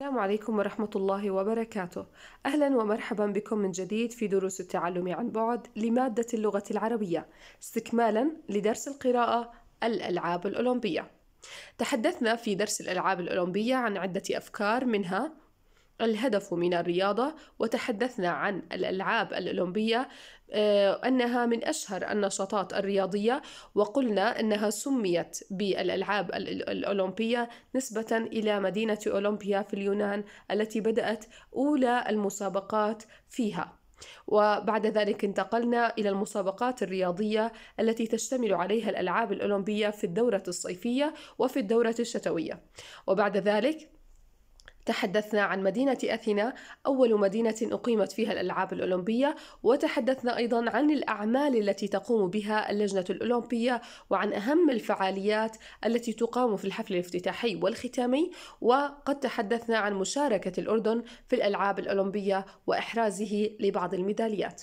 السلام عليكم ورحمة الله وبركاته أهلا ومرحبا بكم من جديد في دروس التعلم عن بعد لمادة اللغة العربية استكمالا لدرس القراءة الألعاب الأولمبية تحدثنا في درس الألعاب الأولمبية عن عدة أفكار منها الهدف من الرياضة وتحدثنا عن الألعاب الأولمبية آه، أنها من أشهر النشاطات الرياضية وقلنا أنها سميت بالألعاب الأولمبية نسبة إلى مدينة أولمبيا في اليونان التي بدأت أولى المسابقات فيها وبعد ذلك انتقلنا إلى المسابقات الرياضية التي تشتمل عليها الألعاب الأولمبية في الدورة الصيفية وفي الدورة الشتوية وبعد ذلك تحدثنا عن مدينة أثينا أول مدينة أقيمت فيها الألعاب الأولمبية وتحدثنا أيضا عن الأعمال التي تقوم بها اللجنة الأولمبية وعن أهم الفعاليات التي تقام في الحفل الافتتاحي والختامي وقد تحدثنا عن مشاركة الأردن في الألعاب الأولمبية وإحرازه لبعض الميداليات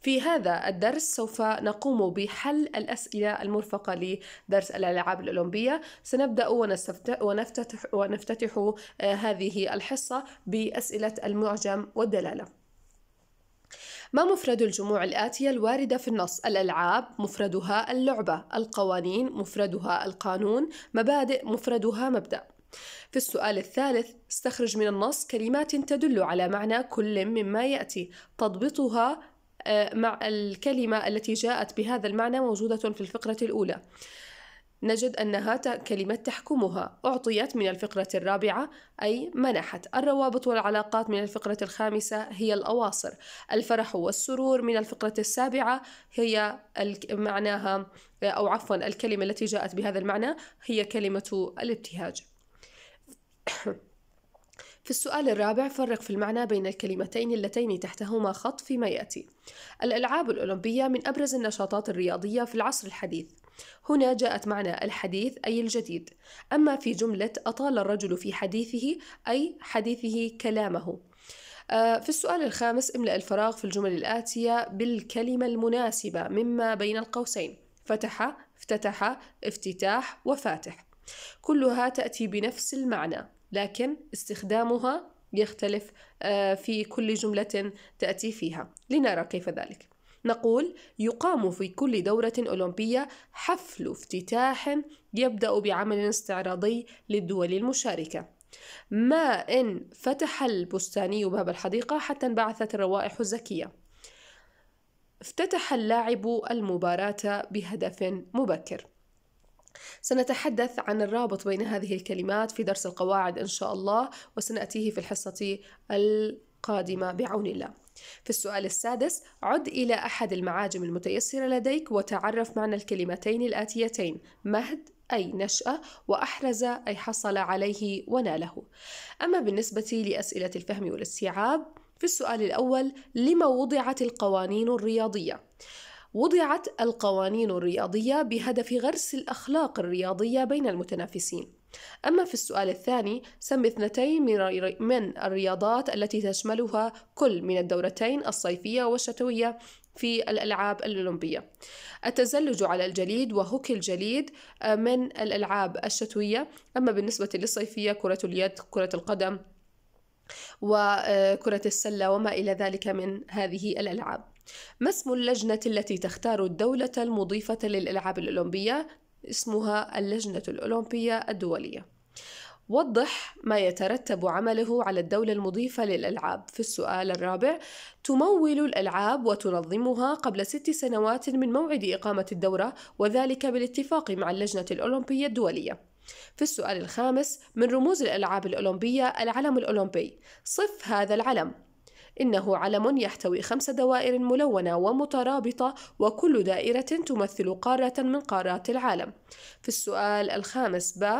في هذا الدرس سوف نقوم بحل الأسئلة المرفقة لدرس الألعاب الأولمبية سنبدأ ونفتتح, ونفتتح آه، هذه الحصة بأسئلة المعجم والدلالة ما مفرد الجموع الآتية الواردة في النص؟ الألعاب مفردها اللعبة، القوانين مفردها القانون، مبادئ مفردها مبدأ. في السؤال الثالث استخرج من النص كلمات تدل على معنى كل مما يأتي، تضبطها آه، مع الكلمة التي جاءت بهذا المعنى موجودة في الفقرة الأولى نجد أنها كلمة تحكمها أعطيت من الفقرة الرابعة أي منحت الروابط والعلاقات من الفقرة الخامسة هي الأواصر الفرح والسرور من الفقرة السابعة هي معناها أو عفوا الكلمة التي جاءت بهذا المعنى هي كلمة الابتهاج في السؤال الرابع فرق في المعنى بين الكلمتين اللتين تحتهما خط فيما يأتي الألعاب الأولمبية من أبرز النشاطات الرياضية في العصر الحديث هنا جاءت معنى الحديث أي الجديد أما في جملة أطال الرجل في حديثه أي حديثه كلامه آه، في السؤال الخامس املأ الفراغ في الجمل الآتية بالكلمة المناسبة مما بين القوسين فتح افتتح افتتاح وفاتح كلها تأتي بنفس المعنى لكن استخدامها يختلف آه، في كل جملة تأتي فيها لنرى كيف ذلك نقول يقام في كل دورة أولمبية حفل افتتاح يبدأ بعمل استعراضي للدول المشاركة ما إن فتح البستاني باب الحديقة حتى انبعثت الروائح الزكية افتتح اللاعب المباراة بهدف مبكر سنتحدث عن الرابط بين هذه الكلمات في درس القواعد إن شاء الله وسنأتيه في الحصة القادمة بعون الله. في السؤال السادس عد إلى أحد المعاجم المتيسرة لديك وتعرف معنى الكلمتين الآتيتين مهد أي نشأة وأحرز أي حصل عليه وناله. أما بالنسبة لأسئلة الفهم والاستيعاب في السؤال الأول لما وضعت القوانين الرياضية؟ وضعت القوانين الرياضية بهدف غرس الأخلاق الرياضية بين المتنافسين أما في السؤال الثاني سم اثنتين من الرياضات التي تشملها كل من الدورتين الصيفية والشتوية في الألعاب الأولمبية التزلج على الجليد وهوكي الجليد آه، من الألعاب الشتوية أما بالنسبة للصيفية كرة اليد كرة القدم وكرة آه، السلة وما إلى ذلك من هذه الألعاب ما اسم اللجنة التي تختار الدولة المضيفة للألعاب الأولمبية؟ اسمها اللجنة الأولمبية الدولية وضح ما يترتب عمله على الدولة المضيفة للألعاب في السؤال الرابع تمول الألعاب وتنظمها قبل ست سنوات من موعد إقامة الدورة وذلك بالاتفاق مع اللجنة الأولمبية الدولية في السؤال الخامس من رموز الألعاب الأولمبية العلم الأولمبي صف هذا العلم إنه علم يحتوي خمس دوائر ملونة ومترابطة وكل دائرة تمثل قارة من قارات العالم في السؤال الخامس ب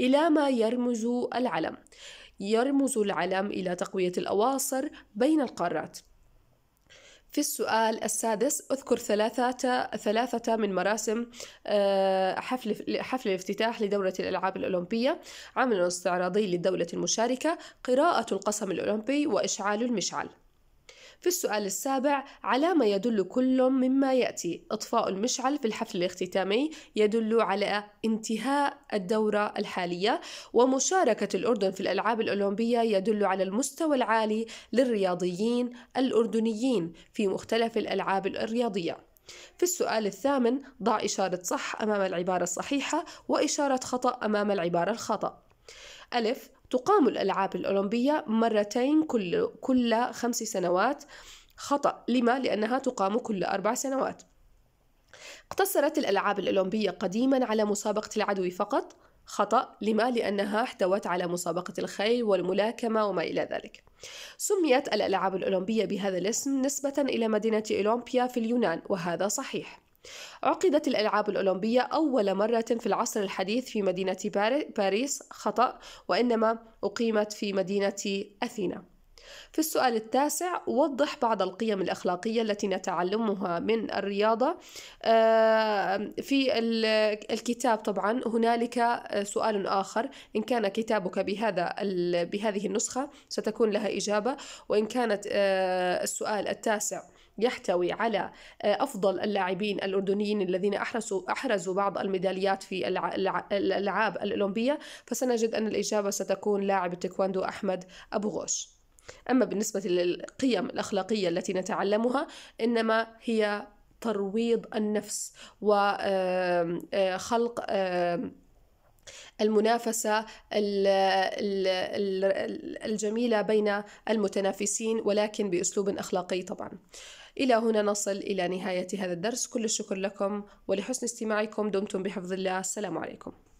إلى ما يرمز العلم يرمز العلم إلى تقوية الأواصر بين القارات في السؤال السادس أذكر ثلاثة ثلاثة من مراسم آه، حفل حفل الافتتاح لدورة الألعاب الأولمبية عمل استعراضي للدولة المشاركة قراءة القسم الأولمبي وإشعال المشعل في السؤال السابع على ما يدل كل مما يأتي إطفاء المشعل في الحفل الاختتامي يدل على انتهاء الدورة الحالية ومشاركة الأردن في الألعاب الأولمبية يدل على المستوى العالي للرياضيين الأردنيين في مختلف الألعاب الرياضية في السؤال الثامن ضع إشارة صح أمام العبارة الصحيحة وإشارة خطأ أمام العبارة الخطأ ألف تقام الألعاب الأولمبية مرتين كل كل خمس سنوات خطأ لما؟ لأنها تقام كل أربع سنوات اقتصرت الألعاب الأولمبية قديما على مسابقة العدو فقط خطأ لما؟ لأنها احتوت على مسابقة الخيل والملاكمة وما إلى ذلك سميت الألعاب الأولمبية بهذا الاسم نسبة إلى مدينة أولمبيا في اليونان وهذا صحيح عقدت الألعاب الأولمبية أول مرة في العصر الحديث في مدينة باريس خطأ وإنما أقيمت في مدينة أثينا في السؤال التاسع وضح بعض القيم الأخلاقية التي نتعلمها من الرياضة آه، في الكتاب طبعا هنالك آه، سؤال آخر إن كان كتابك بهذا بهذه النسخة ستكون لها إجابة وإن كانت آه، السؤال التاسع يحتوي على آه، أفضل اللاعبين الأردنيين الذين أحرزوا أحرزوا بعض الميداليات في الألعاب الأولمبية فسنجد أن الإجابة ستكون لاعب التايكوندو أحمد أبو غوش أما بالنسبة للقيم الأخلاقية التي نتعلمها إنما هي ترويض النفس وخلق المنافسة الجميلة بين المتنافسين ولكن بأسلوب أخلاقي طبعا إلى هنا نصل إلى نهاية هذا الدرس كل الشكر لكم ولحسن استماعكم دمتم بحفظ الله السلام عليكم